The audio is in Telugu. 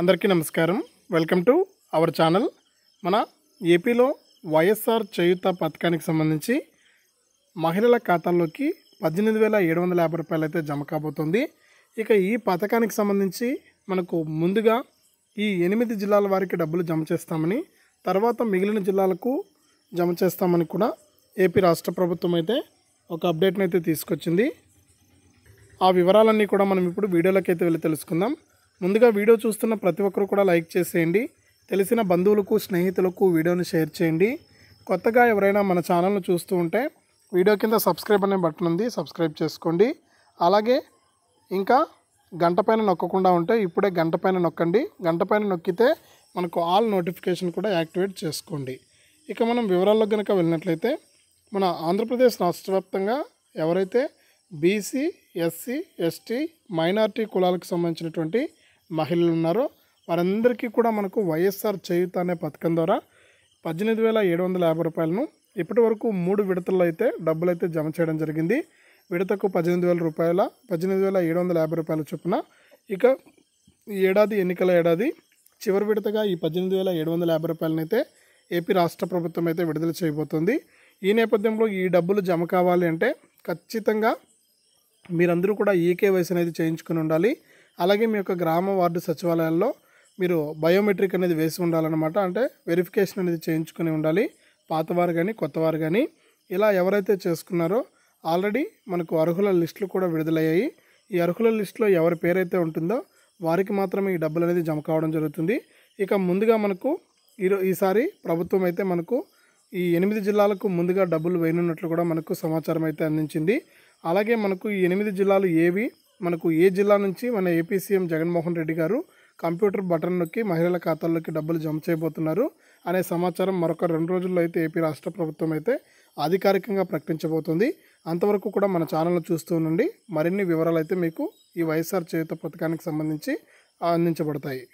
అందరికీ నమస్కారం వెల్కమ్ టు అవర్ ఛానల్ మన ఏపీలో వైఎస్ఆర్ చేయుత పథకానికి సంబంధించి మహిళల ఖాతాల్లోకి పద్దెనిమిది వేల ఏడు వందల యాభై రూపాయలు అయితే జమ కాబోతుంది ఇక ఈ పథకానికి సంబంధించి మనకు ముందుగా ఈ ఎనిమిది జిల్లాల వారికి డబ్బులు జమ చేస్తామని తర్వాత మిగిలిన జిల్లాలకు జమ చేస్తామని కూడా ఏపీ రాష్ట్ర ప్రభుత్వం అయితే ఒక అప్డేట్ని అయితే తీసుకొచ్చింది ఆ వివరాలన్నీ కూడా మనం ఇప్పుడు వీడియోలోకి అయితే వెళ్ళి తెలుసుకుందాం ముందుగా వీడియో చూస్తున్న ప్రతి ఒక్కరు కూడా లైక్ చేసేయండి తెలిసిన బంధువులకు స్నేహితులకు వీడియోని షేర్ చేయండి కొత్తగా ఎవరైనా మన ఛానల్ను చూస్తూ ఉంటే వీడియో కింద సబ్స్క్రైబ్ అనే బటన్ ఉంది సబ్స్క్రైబ్ చేసుకోండి అలాగే ఇంకా గంట పైన నొక్కకుండా ఉంటే ఇప్పుడే గంట పైన నొక్కండి గంట పైన నొక్కితే మనకు ఆల్ నోటిఫికేషన్ కూడా యాక్టివేట్ చేసుకోండి ఇక మనం వివరాల్లో కనుక వెళ్ళినట్లయితే మన ఆంధ్రప్రదేశ్ రాష్ట్ర వ్యాప్తంగా ఎవరైతే బీసీ ఎస్సీ ఎస్టీ మైనార్టీ కులాలకు సంబంధించినటువంటి మహిళలు ఉన్నారో వారందరికీ కూడా మనకు వైఎస్ఆర్ చేయుత అనే పథకం ద్వారా పద్దెనిమిది వేల ఏడు వందల యాభై రూపాయలను ఇప్పటి వరకు మూడు విడతల్లో అయితే డబ్బులు అయితే జమ చేయడం జరిగింది విడతకు పద్దెనిమిది వేల రూపాయల పద్దెనిమిది వేల ఏడు వందల యాభై రూపాయల చొప్పున ఇక ఈ ఏడాది ఎన్నికల ఏడాది చివరి విడతగా ఈ పద్దెనిమిది వేల ఏడు వందల యాభై రూపాయలనైతే ఏపీ రాష్ట్ర ప్రభుత్వం అయితే విడుదల చేయబోతుంది ఈ నేపథ్యంలో ఈ డబ్బులు జమ కావాలి అంటే ఖచ్చితంగా మీరందరూ కూడా వయసు అనేది చేయించుకుని ఉండాలి అలాగే మీ యొక్క గ్రామ వార్డు సచివాలయాల్లో మీరు బయోమెట్రిక్ అనేది వేసి ఉండాలన్నమాట అంటే వెరిఫికేషన్ అనేది చేయించుకుని ఉండాలి పాతవారు కానీ కొత్తవారు కానీ ఇలా ఎవరైతే చేసుకున్నారో ఆల్రెడీ మనకు అర్హుల లిస్టులు కూడా విడుదలయ్యాయి ఈ అర్హుల లిస్టులో ఎవరి పేరైతే ఉంటుందో వారికి మాత్రమే ఈ డబ్బులు అనేది జమ కావడం జరుగుతుంది ఇక ముందుగా మనకు ఈరో ఈసారి ప్రభుత్వం అయితే మనకు ఈ ఎనిమిది జిల్లాలకు ముందుగా డబ్బులు వేయనున్నట్లు కూడా మనకు సమాచారం అయితే అందించింది అలాగే మనకు ఈ ఎనిమిది జిల్లాలు ఏవి మనకు ఏ జిల్లా నుంచి మన ఏపీ సీఎం జగన్మోహన్ రెడ్డి గారు కంప్యూటర్ బటన్ నొక్కి మహిళల ఖాతాల్లోకి డబ్బులు జమ చేయబోతున్నారు అనే సమాచారం మరొక రెండు రోజుల్లో అయితే ఏపీ రాష్ట్ర ప్రభుత్వం అయితే అధికారికంగా ప్రకటించబోతుంది అంతవరకు కూడా మన ఛానల్ చూస్తూ నుండి మరిన్ని వివరాలు అయితే మీకు ఈ వైఎస్ఆర్ చేయుత పథకానికి సంబంధించి అందించబడతాయి